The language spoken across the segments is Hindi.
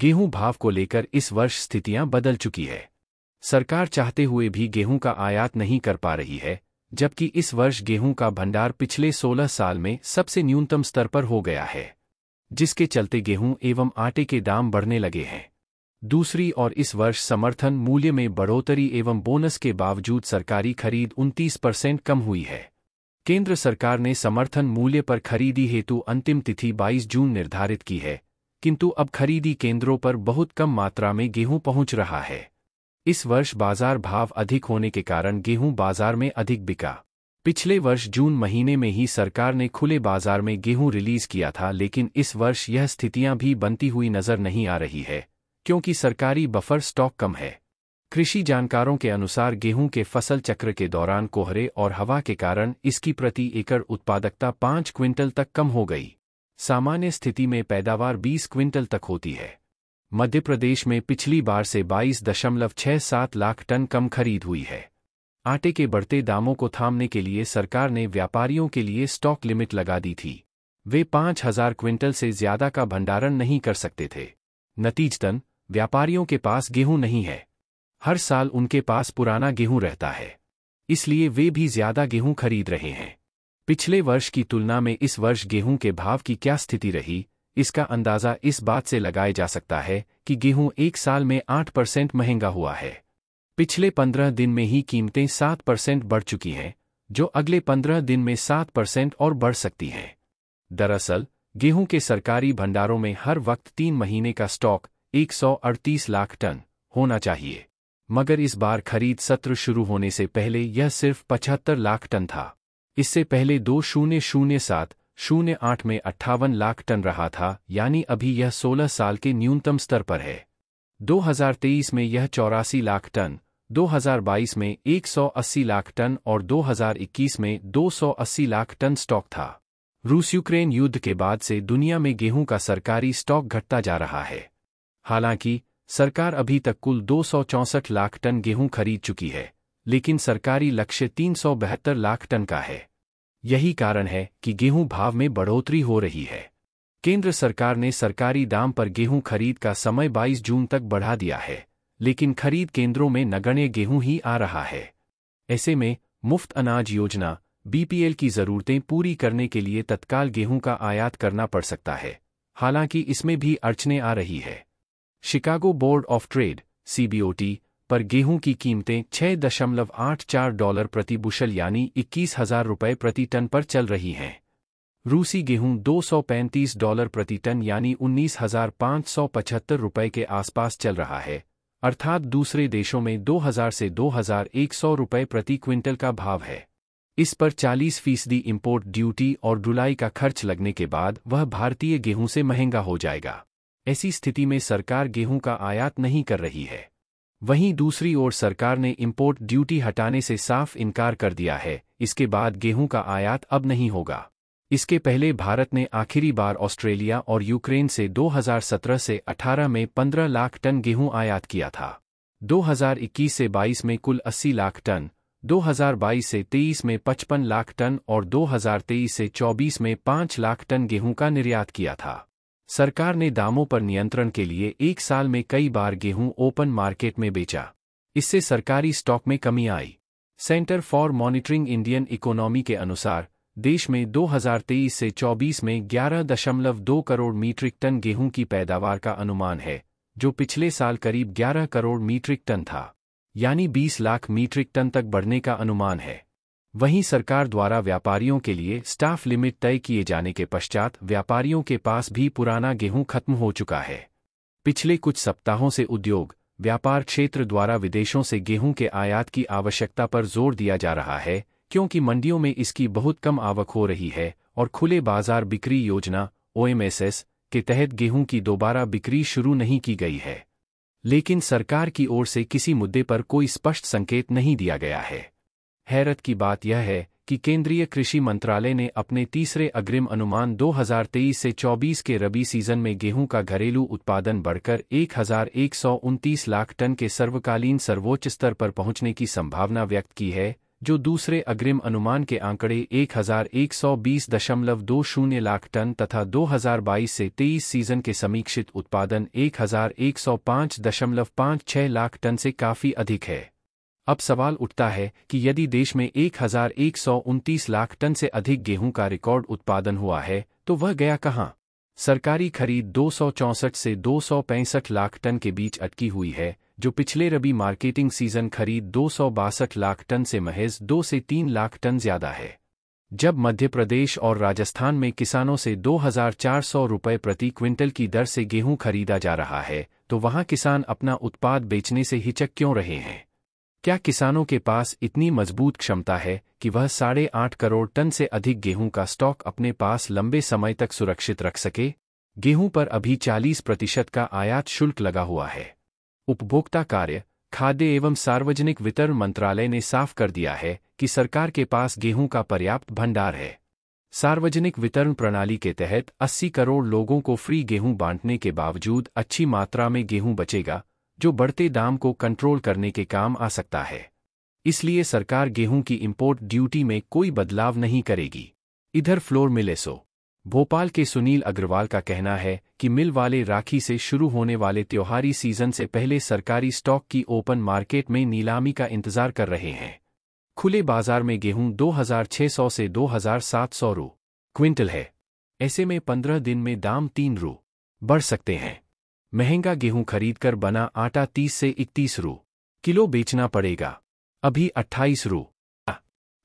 गेहूं भाव को लेकर इस वर्ष स्थितियां बदल चुकी है सरकार चाहते हुए भी गेहूं का आयात नहीं कर पा रही है जबकि इस वर्ष गेहूं का भंडार पिछले 16 साल में सबसे न्यूनतम स्तर पर हो गया है जिसके चलते गेहूं एवं आटे के दाम बढ़ने लगे हैं दूसरी और इस वर्ष समर्थन मूल्य में बढ़ोतरी एवं बोनस के बावजूद सरकारी खरीद 29 परसेंट कम हुई है केंद्र सरकार ने समर्थन मूल्य पर खरीदी हेतु अंतिम तिथि 22 जून निर्धारित की है किंतु अब खरीदी केंद्रों पर बहुत कम मात्रा में गेहूं पहुंच रहा है इस वर्ष बाजार भाव अधिक होने के कारण गेहूं बाजार में अधिक बिका पिछले वर्ष जून महीने में ही सरकार ने खुले बाजार में गेहूं रिलीज किया था लेकिन इस वर्ष यह स्थितियां भी बनती हुई नजर नहीं आ रही है क्योंकि सरकारी बफर स्टॉक कम है कृषि जानकारों के अनुसार गेहूं के फसल चक्र के दौरान कोहरे और हवा के कारण इसकी प्रति एकड़ उत्पादकता पांच क्विंटल तक कम हो गई सामान्य स्थिति में पैदावार 20 क्विंटल तक होती है मध्य प्रदेश में पिछली बार से 22.67 लाख टन कम खरीद हुई है आटे के बढ़ते दामों को थामने के लिए सरकार ने व्यापारियों के लिए स्टॉक लिमिट लगा दी थी वे 5000 क्विंटल से ज्यादा का भंडारण नहीं कर सकते थे नतीजतन व्यापारियों के पास गेहूं नहीं है हर साल उनके पास पुराना गेहूं रहता है इसलिए वे भी ज्यादा गेहूं खरीद रहे हैं पिछले वर्ष की तुलना में इस वर्ष गेहूं के भाव की क्या स्थिति रही इसका अंदाजा इस बात से लगाया जा सकता है कि गेहूं एक साल में आठ परसेंट महंगा हुआ है पिछले पंद्रह दिन में ही कीमतें सात परसेंट बढ़ चुकी हैं जो अगले पंद्रह दिन में सात परसेंट और बढ़ सकती हैं दरअसल गेहूं के सरकारी भंडारों में हर वक्त तीन महीने का स्टॉक एक लाख टन होना चाहिए मगर इस बार खरीद सत्र शुरू होने से पहले यह सिर्फ पचहत्तर लाख टन था इससे पहले दो शून्य शून्य सात शून्य आठ में अट्ठावन लाख टन रहा था यानी अभी यह 16 साल के न्यूनतम स्तर पर है 2023 में यह चौरासी लाख टन 2022 में 180 लाख टन और 2021 में 280 लाख टन स्टॉक था रूस यूक्रेन युद्ध के बाद से दुनिया में गेहूं का सरकारी स्टॉक घटता जा रहा है हालांकि सरकार अभी तक कुल दो लाख टन गेहूं खरीद चुकी है लेकिन सरकारी लक्ष्य तीन लाख टन का है यही कारण है कि गेहूं भाव में बढ़ोतरी हो रही है केंद्र सरकार ने सरकारी दाम पर गेहूं खरीद का समय 22 जून तक बढ़ा दिया है लेकिन खरीद केंद्रों में नगण्य गेहूं ही आ रहा है ऐसे में मुफ्त अनाज योजना बीपीएल की जरूरतें पूरी करने के लिए तत्काल गेहूं का आयात करना पड़ सकता है हालांकि इसमें भी अड़चने आ रही है Chicago board of trade CBOT पर गेहूं की कीमतें 6.84 दशमलव आठ चार डॉलर प्रति बुशल यानी इक्कीस हजार रुपये प्रति टन पर चल रही हैं रूसी गेहूं 235 डॉलर प्रति टन यानी उन्नीस हजार पाँच सौ पचहत्तर रुपये के आसपास चल रहा है अर्थात दूसरे देशों में 2000 से 2100 रुपये प्रति क्विंटल का भाव है इस पर 40 फीसदी इम्पोर्ट ड्यूटी और ढुलाई का खर्च लगने के बाद वह भारतीय गेहूं से महंगा हो जाएगा ऐसी स्थिति में सरकार गेहूं का आयात नहीं कर रही है वहीं दूसरी ओर सरकार ने इम्पोर्ट ड्यूटी हटाने से साफ इनकार कर दिया है इसके बाद गेहूं का आयात अब नहीं होगा इसके पहले भारत ने आखिरी बार ऑस्ट्रेलिया और यूक्रेन से 2017 से 18 में 15 लाख टन गेहूं आयात किया था 2021 से 22 में कुल 80 लाख टन 2022 से 23 में 55 लाख टन और 2023 से 24 में 5 लाख टन गेहूं का निर्यात किया था सरकार ने दामों पर नियंत्रण के लिए एक साल में कई बार गेहूं ओपन मार्केट में बेचा इससे सरकारी स्टॉक में कमी आई centre for monitoring Indian economy के अनुसार देश में 2023 से 24 में 11.2 करोड़ मीट्रिक टन गेहूं की पैदावार का अनुमान है जो पिछले साल करीब 11 करोड़ मीट्रिक टन था यानी 20 लाख मीट्रिक टन तक बढ़ने का अनुमान है वहीं सरकार द्वारा व्यापारियों के लिए स्टाफ लिमिट तय किए जाने के पश्चात व्यापारियों के पास भी पुराना गेहूं खत्म हो चुका है पिछले कुछ सप्ताहों से उद्योग व्यापार क्षेत्र द्वारा विदेशों से गेहूं के आयात की आवश्यकता पर जोर दिया जा रहा है क्योंकि मंडियों में इसकी बहुत कम आवक हो रही है और खुले बाजार बिक्री योजना ओएमएसएस के तहत गेहूं की दोबारा बिक्री शुरू नहीं की गई है लेकिन सरकार की ओर से किसी मुद्दे पर कोई स्पष्ट संकेत नहीं दिया गया है हैरत की बात यह है कि केंद्रीय कृषि मंत्रालय ने अपने तीसरे अग्रिम अनुमान 2023 से 24 के रबी सीजन में गेहूं का घरेलू उत्पादन बढ़कर एक लाख टन के सर्वकालीन सर्वोच्च स्तर पर पहुंचने की संभावना व्यक्त की है जो दूसरे अग्रिम अनुमान के आंकड़े एक लाख टन तथा 2022 से 23 सीजन के समीक्षित उत्पादन एक लाख टन से काफी अधिक है अब सवाल उठता है कि यदि देश में एक लाख टन से अधिक गेहूं का रिकॉर्ड उत्पादन हुआ है तो वह गया कहाँ सरकारी खरीद दो से दो लाख टन के बीच अटकी हुई है जो पिछले रबी मार्केटिंग सीजन खरीद दो लाख टन से महज दो से तीन लाख टन ज्यादा है जब मध्य प्रदेश और राजस्थान में किसानों से 2,400 रुपये प्रति क्विंटल की दर से गेहूं खरीदा जा रहा है तो वहां किसान अपना उत्पाद बेचने से हिचक क्यों रहे हैं क्या किसानों के पास इतनी मजबूत क्षमता है कि वह साढ़े आठ करोड़ टन से अधिक गेहूं का स्टॉक अपने पास लंबे समय तक सुरक्षित रख सके गेहूं पर अभी 40 प्रतिशत का आयात शुल्क लगा हुआ है उपभोक्ता कार्य खाद्य एवं सार्वजनिक वितरण मंत्रालय ने साफ कर दिया है कि सरकार के पास गेहूं का पर्याप्त भंडार है सार्वजनिक वितरण प्रणाली के तहत 80 करोड़ लोगों को फ्री गेहूं बांटने के बावजूद अच्छी मात्रा में गेहूं बचेगा जो बढ़ते दाम को कंट्रोल करने के काम आ सकता है इसलिए सरकार गेहूं की इम्पोर्ट ड्यूटी में कोई बदलाव नहीं करेगी इधर फ्लोर मिले सो भोपाल के सुनील अग्रवाल का कहना है कि मिल वाले राखी से शुरू होने वाले त्योहारी सीजन से पहले सरकारी स्टॉक की ओपन मार्केट में नीलामी का इंतजार कर रहे हैं खुले बाजार में गेहूं 2600 से 2700 रू क्विंटल है ऐसे में 15 दिन में दाम तीन रू बढ़ सकते हैं महंगा गेहूं खरीदकर बना आटा 30 से इकतीस रू किलो बेचना पड़ेगा अभी 28 रू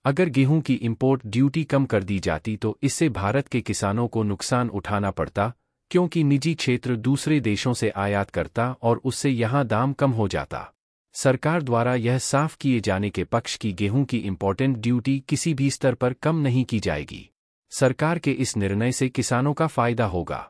अगर गेहूं की इंपोर्ट ड्यूटी कम कर दी जाती तो इससे भारत के किसानों को नुकसान उठाना पड़ता क्योंकि निजी क्षेत्र दूसरे देशों से आयात करता और उससे यहां दाम कम हो जाता सरकार द्वारा यह साफ किए जाने के पक्ष की गेहूं की इम्पोर्टेंट ड्यूटी किसी भी स्तर पर कम नहीं की जाएगी सरकार के इस निर्णय से किसानों का फायदा होगा